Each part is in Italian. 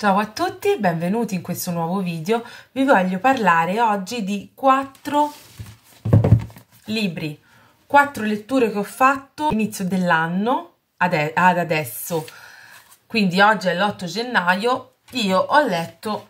Ciao a tutti, benvenuti in questo nuovo video. Vi voglio parlare oggi di quattro libri, quattro letture che ho fatto all'inizio dell'anno ad, adesso. Quindi oggi è l'8 gennaio, io ho letto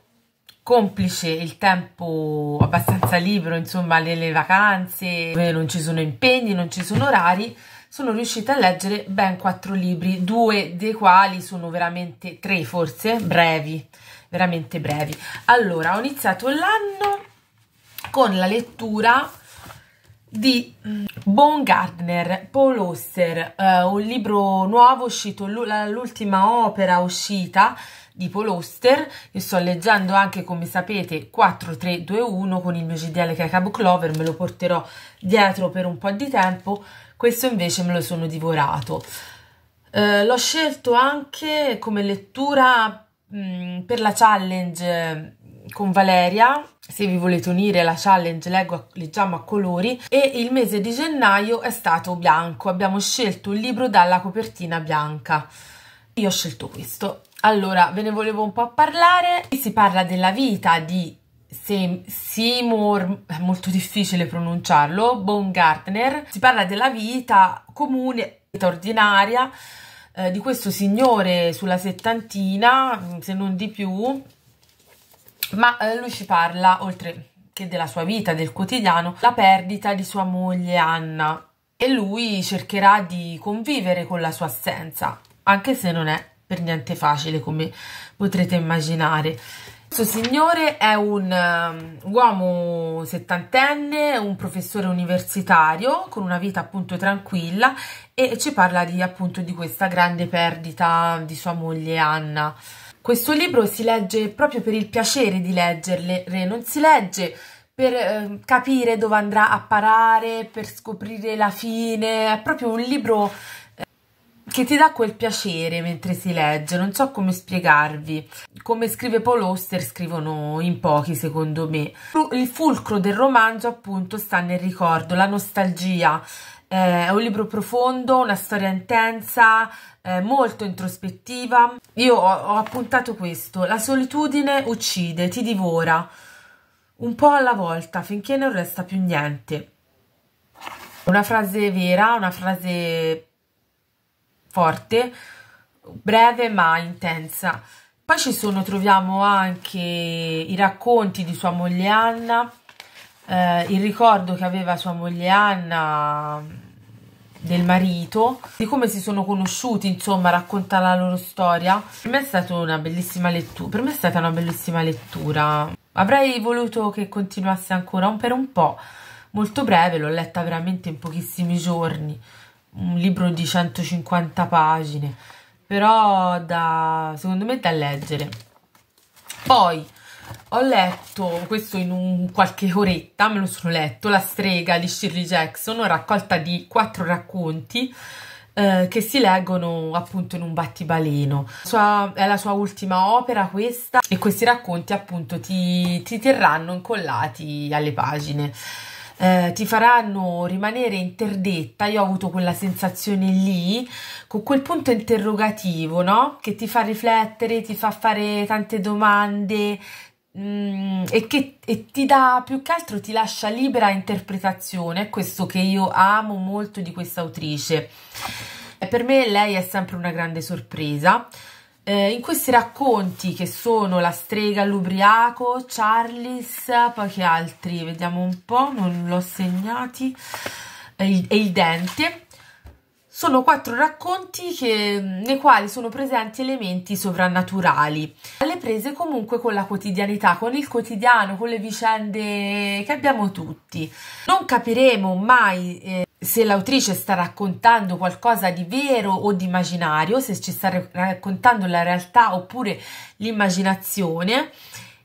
complice il tempo abbastanza libero, insomma, nelle vacanze, dove non ci sono impegni, non ci sono orari, sono riuscita a leggere ben quattro libri, due dei quali sono veramente tre forse, brevi, veramente brevi. Allora, ho iniziato l'anno con la lettura di mm, Baumgartner, Paul Oster, eh, un libro nuovo uscito, l'ultima opera uscita di Paul Oster, io sto leggendo anche come sapete 4321 con il mio CDL che è Cabo Clover, me lo porterò dietro per un po' di tempo, questo invece me lo sono divorato. Eh, l'ho scelto anche come lettura mh, mm, per la challenge mm, con Valeria, se vi volete unire alla challenge leggo leggiamo a colori e il mese di gennaio è stato bianco, abbiamo scelto un libro dalla copertina bianca. Io ho scelto questo. Allora, ve ne volevo un po' parlare. Qui Si parla della vita di Seymour, è molto difficile pronunciarlo, Baumgartner, si parla della vita comune, vita ordinaria eh, di questo signore sulla settantina, mm, se non di più, ma eh, lui ci parla, oltre che della sua vita, del quotidiano, la perdita di sua moglie Anna e lui cercherà di convivere con la sua assenza, anche se non è per niente facile come potrete immaginare. Questo signore è un um, uomo settantenne, un professore universitario con una vita appunto tranquilla e ci parla di, appunto di questa grande perdita di sua moglie Anna. Questo libro si legge proprio per il piacere di leggerle, non si legge per eh, capire dove andrà a parare, per scoprire la fine, è proprio un libro che ti dà quel piacere mentre si legge, non so come spiegarvi. Come scrive Paul Oster, scrivono in pochi secondo me. Il fulcro del romanzo appunto sta nel ricordo, la nostalgia. Eh, è un libro profondo, una storia intensa, eh, molto introspettiva. Io ho appuntato questo, la solitudine uccide, ti divora, un po' alla volta, finché non resta più niente. Una frase vera, una frase forte, breve ma intensa. Poi ci sono, troviamo anche i racconti di sua moglie Anna, eh, il ricordo che aveva sua moglie Anna mm, del marito, di come si sono conosciuti, insomma, racconta la loro storia. Per me è stata una bellissima lettura, per me è stata una bellissima lettura. Avrei voluto che continuasse ancora un per un po', molto breve, l'ho letta veramente in pochissimi giorni un libro di 150 pagine, però da, secondo me da leggere. Poi ho letto questo in un, qualche oretta, me lo sono letto, La strega di Shirley Jackson, una raccolta di quattro racconti eh, che si leggono appunto in un battibaleno. Sua, è la sua ultima opera questa e questi racconti appunto ti, ti terranno incollati alle pagine eh, ti faranno rimanere interdetta. Io ho avuto quella sensazione lì, con quel punto interrogativo, no? Che ti fa riflettere, ti fa fare tante domande, mm, e che e ti dà più che altro ti lascia libera interpretazione, è questo che io amo molto di questa autrice. Per me lei è sempre una grande sorpresa. Eh, in questi racconti che sono La strega, l'ubriaco, Charles, poi che altri, vediamo un po', non l'ho segnati, e eh, il, e il dente sono quattro racconti che, nei quali sono presenti elementi sovrannaturali, alle prese comunque con la quotidianità, con il quotidiano, con le vicende che abbiamo tutti. Non capiremo mai eh, se l'autrice sta raccontando qualcosa di vero o di immaginario, se ci sta raccontando la realtà oppure l'immaginazione.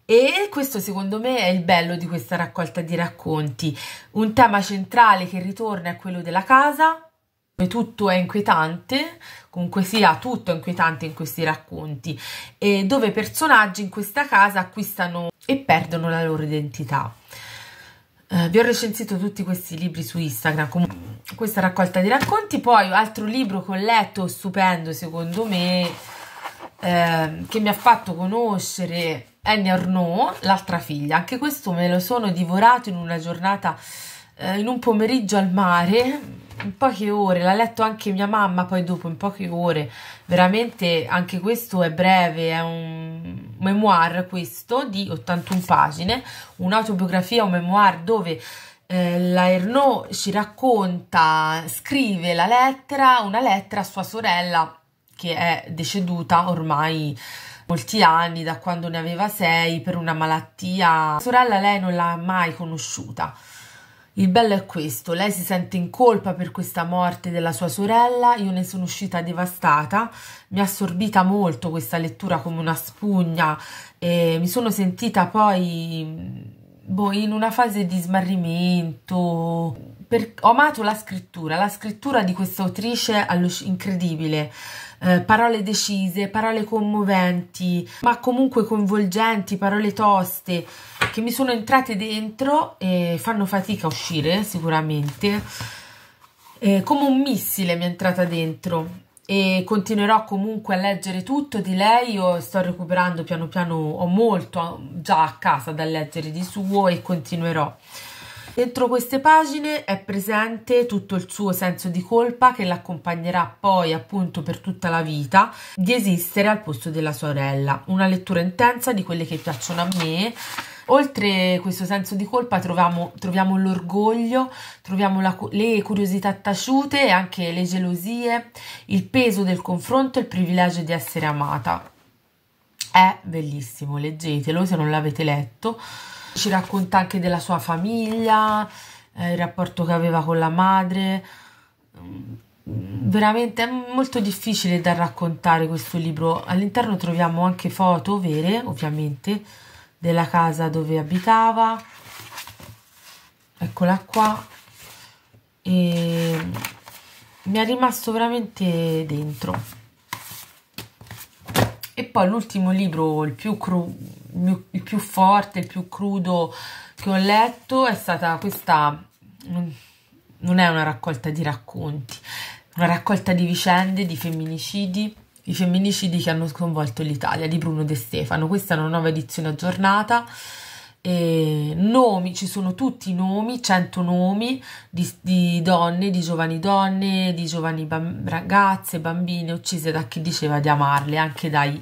E questo secondo me è il bello di questa raccolta di racconti. Un tema centrale che ritorna è quello della casa, tutto è inquietante, comunque sia tutto è inquietante in questi racconti, e dove personaggi in questa casa acquistano e perdono la loro identità. Eh, vi ho recensito tutti questi libri su Instagram, comunque questa raccolta di racconti, poi altro libro che ho letto stupendo secondo me, eh, che mi ha fatto conoscere Annie Arnaud, l'altra figlia, anche questo me lo sono divorato in una giornata, eh, in un pomeriggio al mare, in poche ore, l'ha letto anche mia mamma poi dopo in poche ore, veramente anche questo è breve, è un memoir questo di 81 pagine, un'autobiografia, un memoir dove eh, la Ernaud ci racconta, scrive la lettera, una lettera a sua sorella che è deceduta ormai molti anni, da quando ne aveva sei, per una malattia. La sorella lei non l'ha mai conosciuta il bello è questo, lei si sente in colpa per questa morte della sua sorella, io ne sono uscita devastata, mi ha assorbita molto questa lettura come una spugna e mi sono sentita poi boh, in una fase di smarrimento. Per... ho amato la scrittura, la scrittura di questa autrice è incredibile. Eh, parole decise, parole commoventi, ma comunque coinvolgenti, parole toste che mi sono entrate dentro e fanno fatica a uscire sicuramente. Eh, come un missile mi è entrata dentro e continuerò comunque a leggere tutto di lei. Io sto recuperando piano piano, ho molto eh, già a casa da leggere di suo e continuerò. Dentro queste pagine è presente tutto il suo senso di colpa che l'accompagnerà poi appunto per tutta la vita di esistere al posto della sorella. Una lettura intensa di quelle che piacciono a me. Oltre questo senso di colpa troviamo, troviamo l'orgoglio, troviamo la, le curiosità taciute e anche le gelosie, il peso del confronto e il privilegio di essere amata. È bellissimo, leggetelo se non l'avete letto. Ci racconta anche della sua famiglia, eh, il rapporto che aveva con la madre. Mm, veramente è molto difficile da raccontare questo libro. All'interno troviamo anche foto vere, ovviamente, della casa dove abitava. Eccola qua. E mi è rimasto veramente dentro. E poi l'ultimo libro, il più, cru, il più forte, il più crudo che ho letto è stata questa, mm, non è una raccolta di racconti, una raccolta di vicende, di femminicidi, i femminicidi che hanno sconvolto l'Italia, di Bruno De Stefano. Questa è una nuova edizione aggiornata eh, nomi, ci sono tutti i nomi, 100 nomi di, di donne, di giovani donne, di giovani bamb ragazze, bambine uccise da chi diceva di amarle, anche dai,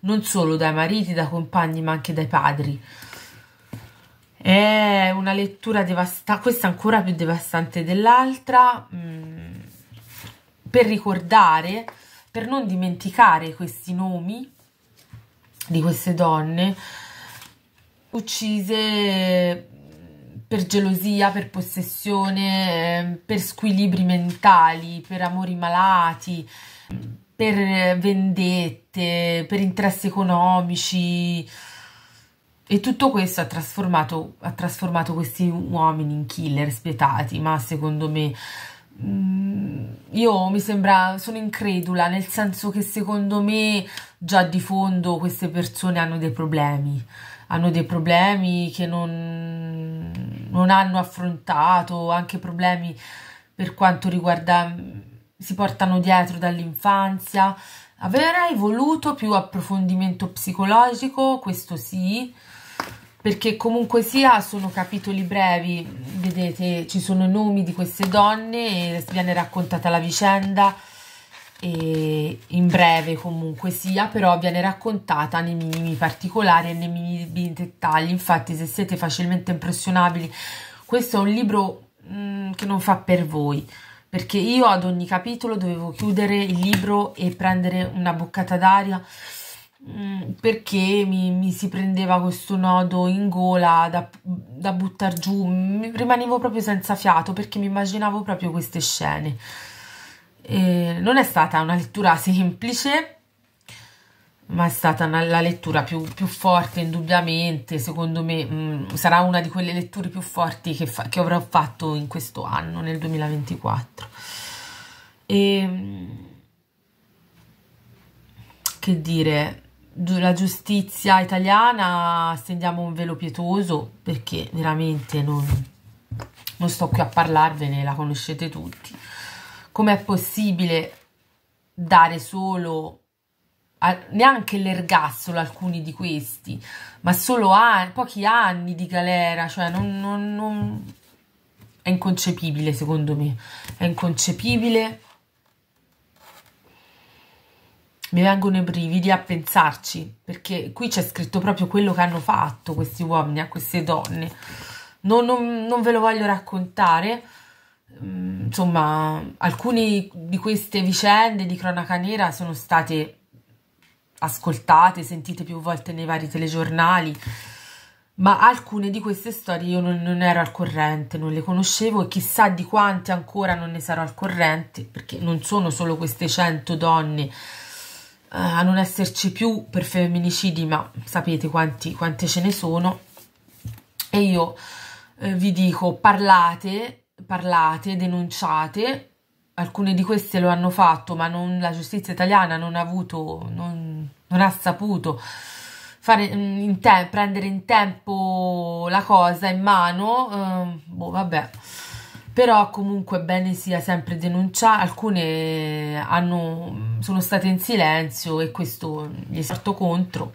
non solo dai mariti, da compagni, ma anche dai padri. È una lettura devastante, questa ancora più devastante dell'altra, mm, per ricordare, per non dimenticare questi nomi di queste donne, uccise eh, per gelosia, per possessione, ehm, per squilibri mentali, per amori malati, per vendette, per interessi economici. E tutto questo ha trasformato, ha trasformato questi uomini in killer spietati, ma secondo me mm, io mi sembra, sono incredula, nel senso che secondo me già di fondo queste persone hanno dei problemi hanno dei problemi che non, non hanno affrontato, anche problemi per quanto riguarda si portano dietro dall'infanzia. Avrei voluto più approfondimento psicologico, questo sì, perché comunque sia sono capitoli brevi, vedete ci sono i nomi di queste donne e viene raccontata la vicenda e in breve comunque sia, però viene raccontata nei minimi particolari e nei minimi dettagli, infatti se siete facilmente impressionabili, questo è un libro mh, mm, che non fa per voi, perché io ad ogni capitolo dovevo chiudere il libro e prendere una boccata d'aria mm, perché mi, mi, si prendeva questo nodo in gola da, da buttare giù, mi rimanevo proprio senza fiato perché mi immaginavo proprio queste scene. E non è stata una lettura semplice, ma è stata una, la lettura più, più, forte, indubbiamente. Secondo me mh, mm, sarà una di quelle letture più forti che, che avrò fatto in questo anno, nel 2024. E, mm, che dire, la giustizia italiana stendiamo un velo pietoso perché veramente non, non sto qui a parlarvene, la conoscete tutti com'è possibile dare solo a, neanche l'ergassolo alcuni di questi, ma solo a, pochi anni di galera, cioè non, non, non è inconcepibile secondo me, è inconcepibile. Mi vengono i brividi a pensarci, perché qui c'è scritto proprio quello che hanno fatto questi uomini a queste donne. Non, non ve lo voglio raccontare, mm, insomma, alcune di queste vicende di cronaca nera sono state ascoltate, sentite più volte nei vari telegiornali, ma alcune di queste storie io non, non, ero al corrente, non le conoscevo e chissà di quante ancora non ne sarò al corrente, perché non sono solo queste 100 donne eh, a non esserci più per femminicidi, ma sapete quanti, quante ce ne sono. E io eh, vi dico, parlate, parlate, denunciate, alcune di queste lo hanno fatto, ma non, la giustizia italiana non ha avuto, non, non ha saputo fare mm, in te- prendere in tempo la cosa in mano, eh, boh, vabbè. Però comunque bene sia sempre denunciare, alcune hanno, mm, sono state in silenzio e questo gli è stato contro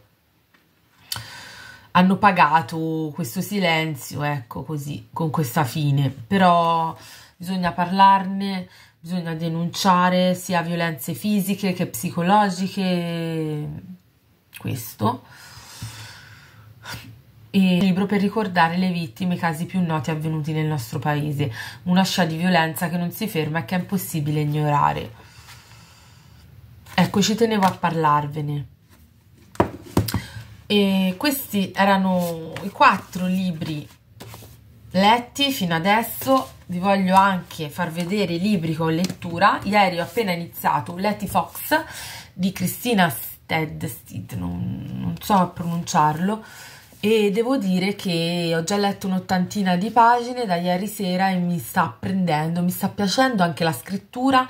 hanno pagato questo silenzio, ecco così, con questa fine. Però bisogna parlarne, bisogna denunciare sia violenze fisiche che psicologiche, questo. E libro per ricordare le vittime i casi più noti avvenuti nel nostro paese, una scia di violenza che non si ferma e che è impossibile ignorare. Ecco, ci tenevo a parlarvene. E questi erano i quattro libri letti fino adesso. Vi voglio anche far vedere i libri con lettura. Ieri ho appena iniziato Letty Fox di Cristina Stead, non, non so pronunciarlo, e devo dire che ho già letto un'ottantina di pagine da ieri sera e mi sta prendendo, mi sta piacendo anche la scrittura,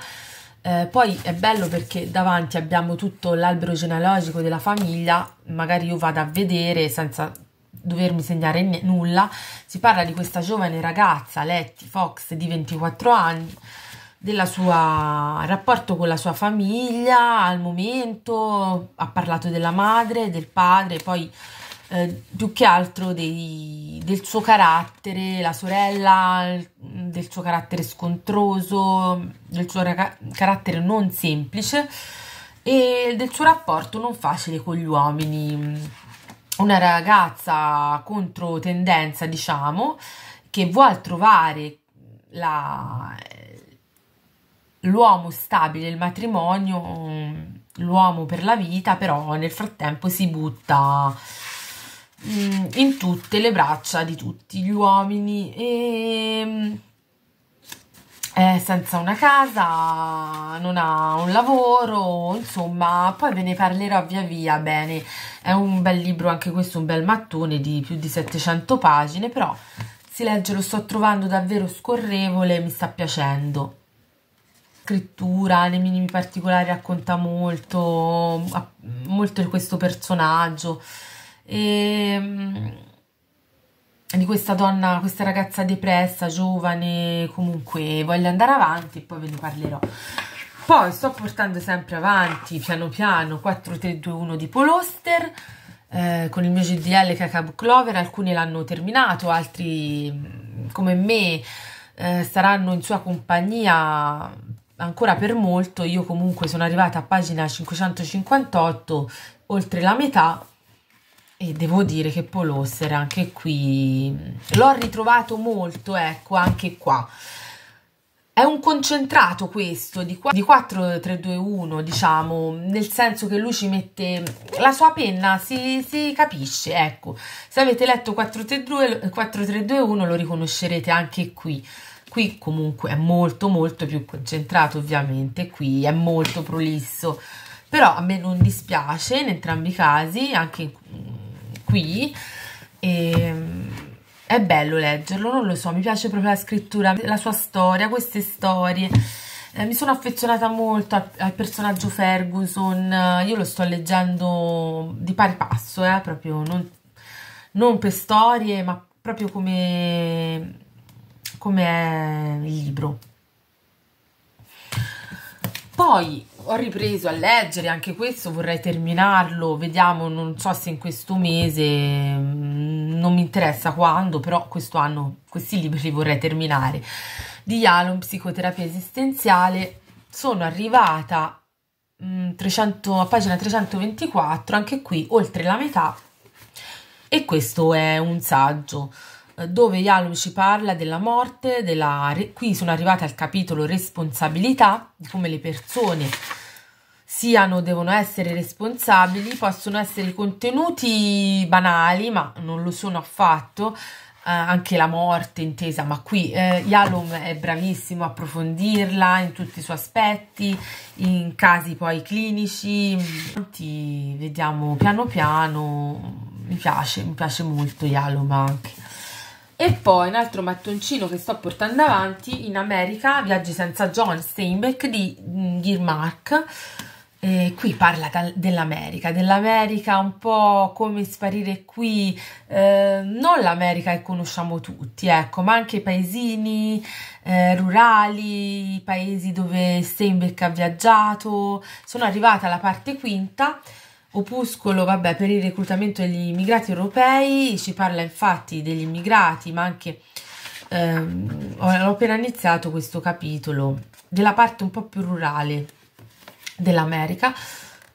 eh, poi è bello perché davanti abbiamo tutto l'albero genealogico della famiglia, magari io vado a vedere senza dovermi segnare nulla. Si parla di questa giovane ragazza, Letty Fox, di 24 anni, del suo rapporto con la sua famiglia al momento, ha parlato della madre, del padre, poi eh, più che altro dei, del suo carattere, la sorella, del suo carattere scontroso, del suo carattere non semplice e del suo rapporto non facile con gli uomini. Una ragazza contro tendenza, diciamo, che vuole trovare l'uomo stabile, il matrimonio, l'uomo per la vita, però nel frattempo si butta Mm, in tutte le braccia di tutti gli uomini e ehm, è eh, senza una casa, non ha un lavoro, insomma, poi ve ne parlerò via via bene. È un bel libro anche questo, un bel mattone di più di 700 pagine, però si legge, lo sto trovando davvero scorrevole, mi sta piacendo. Scrittura, nei minimi particolari racconta molto, molto questo personaggio e, ehm, di questa donna, questa ragazza depressa, giovane, comunque voglio andare avanti e poi ve ne parlerò. Poi sto portando sempre avanti, piano piano, 4321 di Poloster, eh, con il mio GDL Cacao Clover, alcuni l'hanno terminato, altri mm, come me eh, saranno in sua compagnia ancora per molto, io comunque sono arrivata a pagina 558, oltre la metà, e devo dire che Polosser anche qui l'ho ritrovato molto, ecco, anche qua. È un concentrato questo di, di 4-3-2-1, diciamo, nel senso che lui ci mette la sua penna, si, si capisce, ecco. Se avete letto 4-3-2-1 lo riconoscerete anche qui. Qui comunque è molto molto più concentrato ovviamente, qui è molto prolisso. Però a me non dispiace in entrambi i casi, anche in qui e è bello leggerlo, non lo so, mi piace proprio la scrittura, la sua storia, queste storie. Eh, mi sono affezionata molto al personaggio Ferguson, io lo sto leggendo di pari passo, eh, proprio non, non, per storie, ma proprio come, come è il libro. Poi ho ripreso a leggere, anche questo vorrei terminarlo, vediamo, non so se in questo mese, mm, non mi interessa quando, però quest'anno questi libri li vorrei terminare. Di Yalom, Psicoterapia Esistenziale, sono arrivata 300, mm, a pagina 324, anche qui oltre la metà, e questo è un saggio. Eh, dove Yalom ci parla della morte, della... qui sono arrivate al capitolo responsabilità, di come le persone siano, devono essere responsabili, possono essere contenuti banali, ma non lo sono affatto, eh, anche la morte intesa, ma qui eh, Yalom è bravissimo a approfondirla in tutti i suoi aspetti, in casi poi clinici, ti vediamo piano piano, mi piace, mi piace molto Yalom anche. E poi un altro mattoncino che sto portando avanti in America, Viaggi senza John Steinbeck di mm, Girmark. Eh, qui parla dell'America, dell'America un po' come sparire qui, eh, non l'America che conosciamo tutti, ecco, ma anche i paesini eh, rurali, i paesi dove Steinbeck ha viaggiato. Sono arrivata alla parte quinta Opuscolo, vabbè, per il reclutamento degli immigrati europei, ci parla infatti degli immigrati, ma anche ehm, ho appena iniziato questo capitolo della parte un po' più rurale dell'America.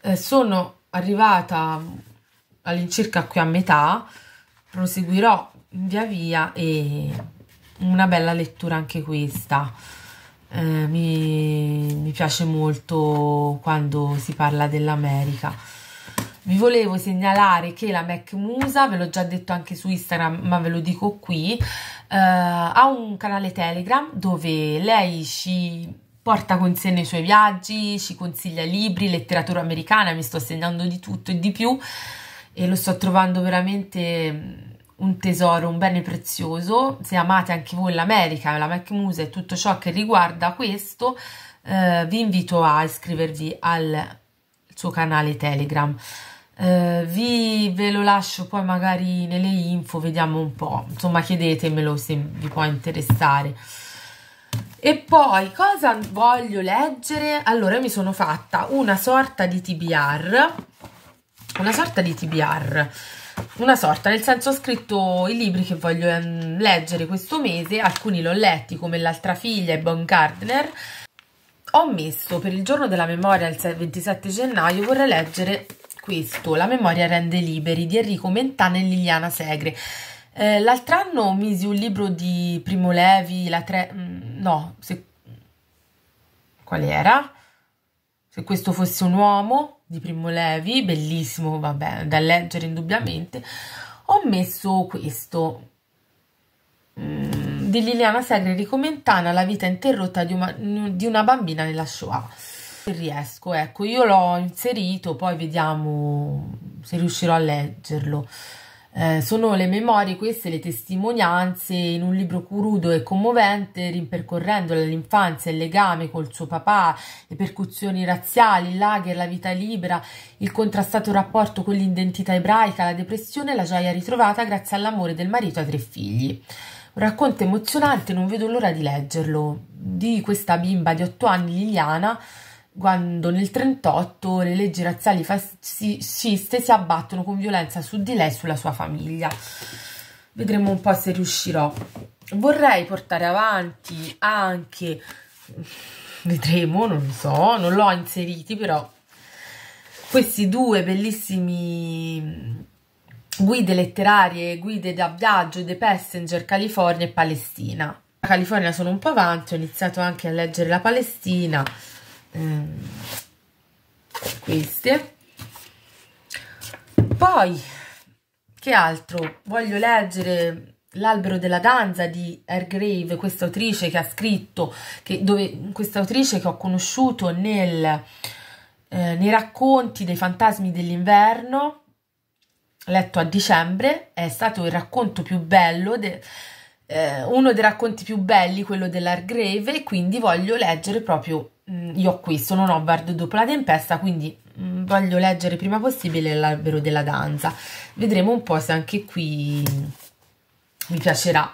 Eh, sono arrivata all'incirca qui a metà, proseguirò via via e una bella lettura anche questa. Eh, mi, mi piace molto quando si parla dell'America vi volevo segnalare che la Mac Musa, ve l'ho già detto anche su Instagram, ma ve lo dico qui, eh, ha un canale Telegram dove lei ci porta con sé nei suoi viaggi, ci consiglia libri, letteratura americana, mi sto segnando di tutto e di più e lo sto trovando veramente mm, un tesoro, un bene prezioso. Se amate anche voi l'America, la Mac Muse e tutto ciò che riguarda questo, eh, vi invito a iscrivervi al suo canale Telegram eh, vi ve lo lascio poi magari nelle info, vediamo un po', insomma chiedetemelo se vi può interessare. E poi cosa voglio leggere? Allora mi sono fatta una sorta di TBR, una sorta di TBR, una sorta, nel senso ho scritto i libri che voglio ehm, leggere questo mese, alcuni li ho letti come L'altra figlia e Bon Gardner, ho messo per il giorno della memoria il 27 gennaio vorrei leggere questo, La memoria rende liberi di Enrico Mentana e Liliana Segre. Eh, l'altro anno misi un libro di Primo Levi, la tre... Mm, no, se... qual era? Se questo fosse un uomo di Primo Levi, bellissimo, vabbè, da leggere indubbiamente, ho messo questo mm, di Liliana Segre Enrico Mentana, La vita interrotta di una, di una bambina nella Shoah riesco ecco io l'ho inserito poi vediamo se riuscirò a leggerlo eh, sono le memorie queste le testimonianze in un libro crudo e commovente rimpercorrendo l'infanzia il legame col suo papà le percussioni razziali il lager la vita libera il contrastato rapporto con l'identità ebraica la depressione e la gioia ritrovata grazie all'amore del marito a tre figli un racconto emozionante, non vedo l'ora di leggerlo, di questa bimba di otto anni, Liliana, quando nel 1938 le leggi razziali fasciste si abbattono con violenza su di lei e sulla sua famiglia. Vedremo un po' se riuscirò. Vorrei portare avanti anche, vedremo, non lo so, non l'ho inseriti però, questi due bellissimi guide letterarie, guide da viaggio, The Passenger, California e Palestina. La California sono un po' avanti, ho iniziato anche a leggere la Palestina, ehm, queste poi che altro voglio leggere L'albero della danza di Airgrave, questa autrice che ha scritto, che, dove, questa autrice che ho conosciuto nel, eh, nei racconti dei fantasmi dell'inverno, letto a dicembre, è stato il racconto più bello, de, eh, uno dei racconti più belli, quello dell'Argrave, e quindi voglio leggere proprio Mm, io ho questo, non ho Novard dopo la tempesta, quindi mm, voglio leggere prima possibile l'albero della danza. Vedremo un po' se anche qui mi piacerà.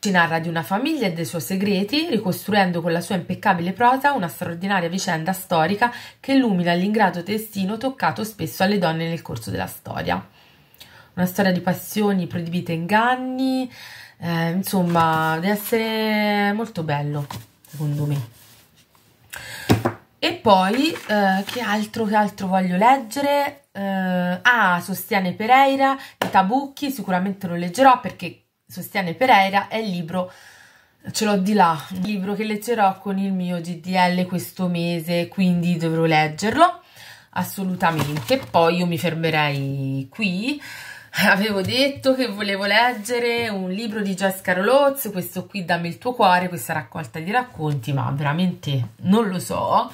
Ci narra di una famiglia e dei suoi segreti, ricostruendo con la sua impeccabile prosa una straordinaria vicenda storica che illumina l'ingrato destino toccato spesso alle donne nel corso della storia. Una storia di passioni, proibite inganni, eh, insomma deve essere molto bello secondo me e poi eh, che altro che altro voglio leggere eh, ah sostiene Pereira i tabucchi sicuramente lo leggerò perché sostiene Pereira è il libro ce l'ho di là il libro che leggerò con il mio GDL questo mese quindi dovrò leggerlo assolutamente poi io mi fermerei qui avevo detto che volevo leggere un libro di Jess Carolozzi, questo qui Dammi il tuo cuore, questa raccolta di racconti, ma veramente non lo so.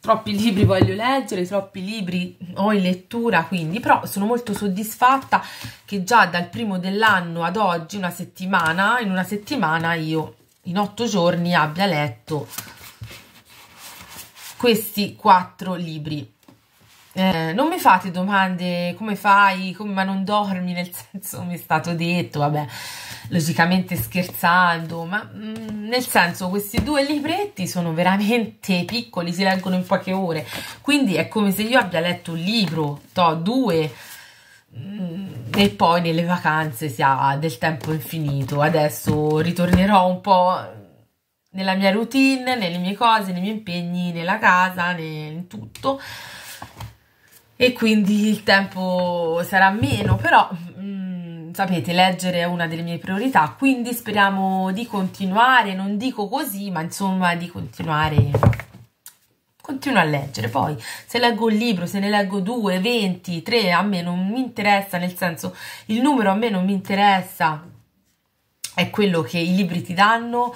Troppi libri voglio leggere, troppi libri ho in lettura, quindi però sono molto soddisfatta che già dal primo dell'anno ad oggi, una settimana, in una settimana io in otto giorni abbia letto questi quattro libri eh, non mi fate domande come fai, come, ma non dormi, nel senso mi è stato detto, vabbè, logicamente scherzando, ma mh, mm, nel senso questi due libretti sono veramente piccoli, si leggono in poche ore, quindi è come se io abbia letto un libro, to, due, mh, mm, e poi nelle vacanze si ha del tempo infinito, adesso ritornerò un po' nella mia routine, nelle mie cose, nei miei impegni, nella casa, in tutto e quindi il tempo sarà meno, però mh, mm, sapete, leggere è una delle mie priorità, quindi speriamo di continuare, non dico così, ma insomma di continuare continuo a leggere. Poi, se leggo un libro, se ne leggo due, venti, tre, a me non mi interessa, nel senso, il numero a me non mi interessa, è quello che i libri ti danno.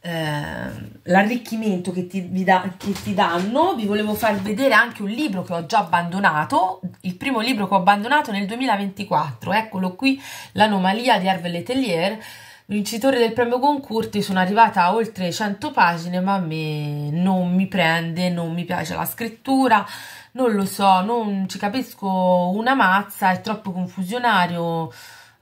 Ehm, l'arricchimento che ti, da, che ti, danno, vi volevo far vedere anche un libro che ho già abbandonato, il primo libro che ho abbandonato nel 2024, eccolo qui, L'anomalia di Hervé Letelier. vincitore del premio Concurti, sono arrivata a oltre 100 pagine, ma a me non mi prende, non mi piace la scrittura, non lo so, non ci capisco una mazza, è troppo confusionario,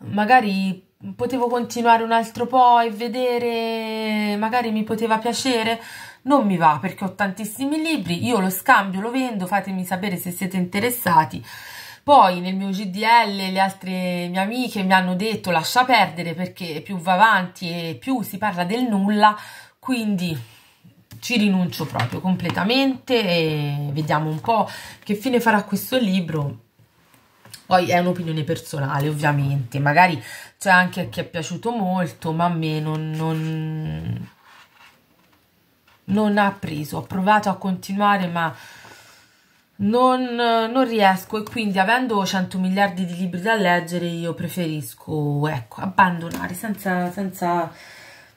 magari potevo continuare un altro po' e vedere, magari mi poteva piacere, non mi va perché ho tantissimi libri, io lo scambio, lo vendo, fatemi sapere se siete interessati. Poi nel mio GDL le altre mie amiche mi hanno detto lascia perdere perché più va avanti e più si parla del nulla, quindi ci rinuncio proprio completamente e vediamo un po' che fine farà questo libro poi è un'opinione personale, ovviamente, magari c'è anche a chi è piaciuto molto, ma a me non, non, non ha preso. Ho provato a continuare, ma non, non, riesco e quindi avendo 100 miliardi di libri da leggere io preferisco ecco, abbandonare senza, senza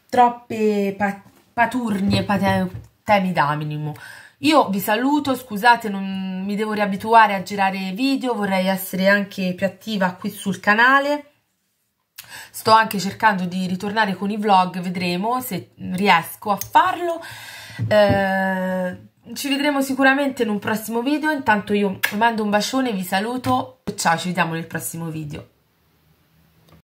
troppe pat paturnie, pat temi da minimo. Io vi saluto, scusate, non mi devo riabituare a girare video, vorrei essere anche più attiva qui sul canale. Sto anche cercando di ritornare con i vlog, vedremo se riesco a farlo. Eh, ci vedremo sicuramente in un prossimo video, intanto io vi mando un bacione, vi saluto, ciao, ci vediamo nel prossimo video.